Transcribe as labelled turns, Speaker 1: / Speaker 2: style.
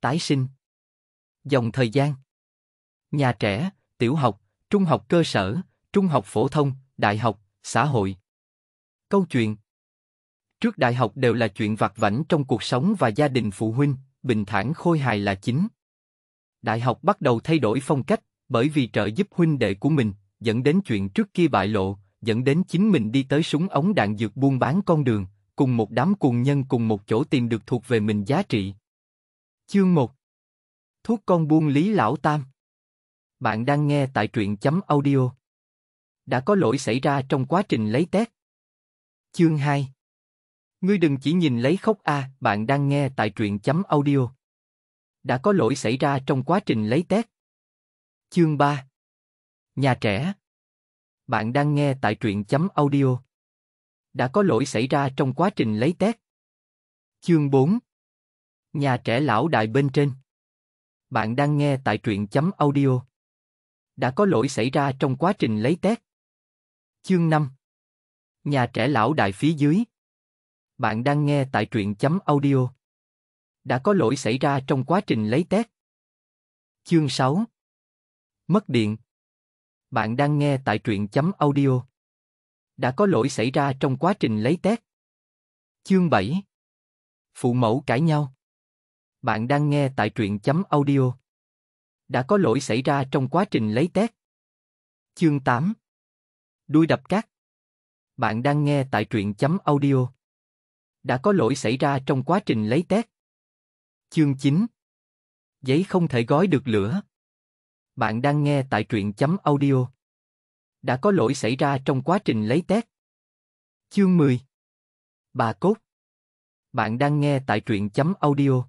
Speaker 1: tái sinh. Dòng thời gian Nhà trẻ, tiểu học, trung học cơ sở, trung học phổ thông, đại học, xã hội. Câu chuyện Trước đại học đều là chuyện vặt vảnh trong cuộc sống và gia đình phụ huynh, bình thản khôi hài là chính. Đại học bắt đầu thay đổi phong cách, bởi vì trợ giúp huynh đệ của mình, dẫn đến chuyện trước kia bại lộ, dẫn đến chính mình đi tới súng ống đạn dược buôn bán con đường, cùng một đám cuồng nhân cùng một chỗ tìm được thuộc về mình giá trị, Chương 1 Thuốc con buôn Lý Lão Tam Bạn đang nghe tại truyện chấm audio. Đã có lỗi xảy ra trong quá trình lấy tét. Chương 2 Ngươi đừng chỉ nhìn lấy khóc a, à, bạn đang nghe tại truyện chấm audio. Đã có lỗi xảy ra trong quá trình lấy tét. Chương 3 Nhà trẻ Bạn đang nghe tại truyện chấm audio. Đã có lỗi xảy ra trong quá trình lấy tét. Chương 4 Nhà trẻ lão đại bên trên. Bạn đang nghe tại truyện chấm audio. Đã có lỗi xảy ra trong quá trình lấy test. Chương 5. Nhà trẻ lão đại phía dưới. Bạn đang nghe tại truyện chấm audio. Đã có lỗi xảy ra trong quá trình lấy test. Chương 6. Mất điện. Bạn đang nghe tại truyện chấm audio. Đã có lỗi xảy ra trong quá trình lấy test. Chương 7 Phụ mẫu cãi nhau bạn đang nghe tại truyện chấm audio. Đã có lỗi xảy ra trong quá trình lấy test. Chương 8 Đuôi đập cát Bạn đang nghe tại truyện chấm audio. Đã có lỗi xảy ra trong quá trình lấy test. Chương 9 Giấy không thể gói được lửa. Bạn đang nghe tại truyện chấm audio. Đã có lỗi xảy ra trong quá trình lấy test. Chương 10 Bà Cốt Bạn đang nghe tại truyện chấm audio